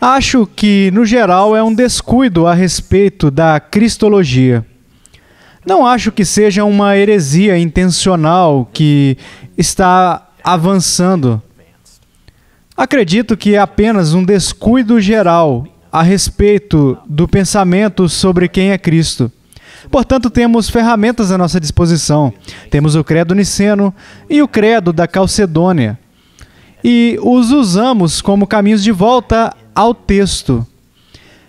Acho que, no geral, é um descuido a respeito da cristologia. Não acho que seja uma heresia intencional que está avançando. Acredito que é apenas um descuido geral a respeito do pensamento sobre quem é Cristo. Portanto, temos ferramentas à nossa disposição. Temos o Credo Niceno e o Credo da Calcedônia. E os usamos como caminhos de volta ao texto.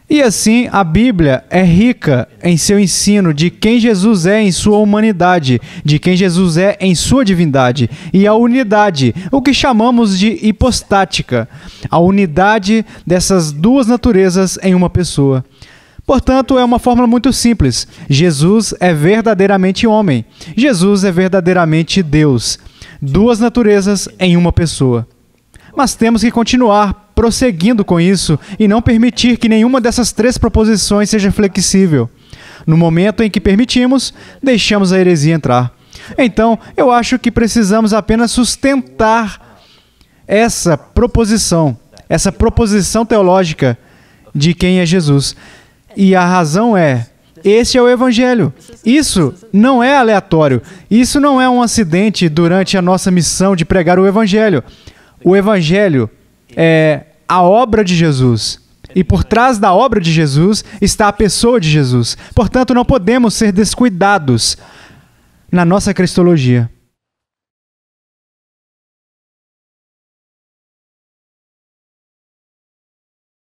E assim, a Bíblia é rica em seu ensino de quem Jesus é em sua humanidade, de quem Jesus é em sua divindade, e a unidade, o que chamamos de hipostática, a unidade dessas duas naturezas em uma pessoa. Portanto, é uma fórmula muito simples. Jesus é verdadeiramente homem. Jesus é verdadeiramente Deus. Duas naturezas em uma pessoa. Mas temos que continuar prosseguindo com isso e não permitir que nenhuma dessas três proposições seja flexível. No momento em que permitimos, deixamos a heresia entrar. Então, eu acho que precisamos apenas sustentar essa proposição, essa proposição teológica de quem é Jesus. E a razão é: esse é o Evangelho. Isso não é aleatório. Isso não é um acidente durante a nossa missão de pregar o Evangelho. O Evangelho é a obra de Jesus. E por trás da obra de Jesus está a pessoa de Jesus. Portanto, não podemos ser descuidados na nossa cristologia.